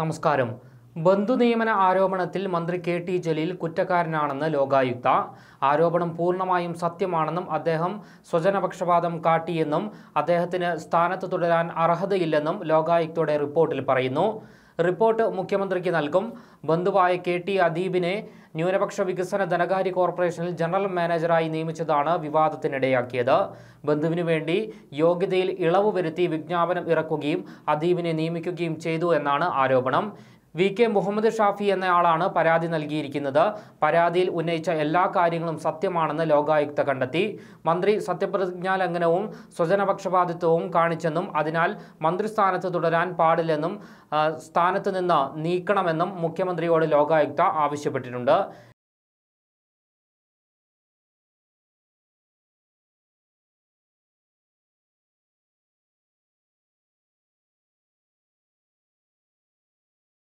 നമസ്കാരം ബന്ധുനിയമന ആരോപണത്തിൽ മന്ത്രി കെ ടി ജലീൽ കുറ്റക്കാരനാണെന്ന് ലോകായുക്ത ആരോപണം പൂർണ്ണമായും സത്യമാണെന്നും അദ്ദേഹം സ്വജനപക്ഷപാതം കാട്ടിയെന്നും അദ്ദേഹത്തിന് സ്ഥാനത്ത് തുടരാൻ അർഹതയില്ലെന്നും ലോകായുക്തയുടെ റിപ്പോർട്ടിൽ പറയുന്നു റിപ്പോർട്ട് മുഖ്യമന്ത്രിക്ക് നൽകും ബന്ധുവായ കെ ടി അദീബിനെ ന്യൂനപക്ഷ വികസന ധനകാര്യ കോർപ്പറേഷനിൽ ജനറൽ മാനേജറായി നിയമിച്ചതാണ് വിവാദത്തിനിടയാക്കിയത് ബന്ധുവിനു വേണ്ടി യോഗ്യതയിൽ ഇളവ് വരുത്തി വിജ്ഞാപനം ഇറക്കുകയും അദീബിനെ നിയമിക്കുകയും ചെയ്തു എന്നാണ് ആരോപണം വി കെ മുഹമ്മദ് ഷാഫി എന്നയാളാണ് പരാതി നൽകിയിരിക്കുന്നത് പരാതിയിൽ ഉന്നയിച്ച എല്ലാ കാര്യങ്ങളും സത്യമാണെന്ന് ലോകായുക്ത കണ്ടെത്തി മന്ത്രി സത്യപ്രതിജ്ഞാ ലംഘനവും സ്വജനപക്ഷപാതിത്വവും കാണിച്ചെന്നും അതിനാൽ മന്ത്രിസ്ഥാനത്ത് തുടരാൻ പാടില്ലെന്നും സ്ഥാനത്ത് നിന്ന് നീക്കണമെന്നും മുഖ്യമന്ത്രിയോട് ലോകായുക്ത ആവശ്യപ്പെട്ടിട്ടുണ്ട്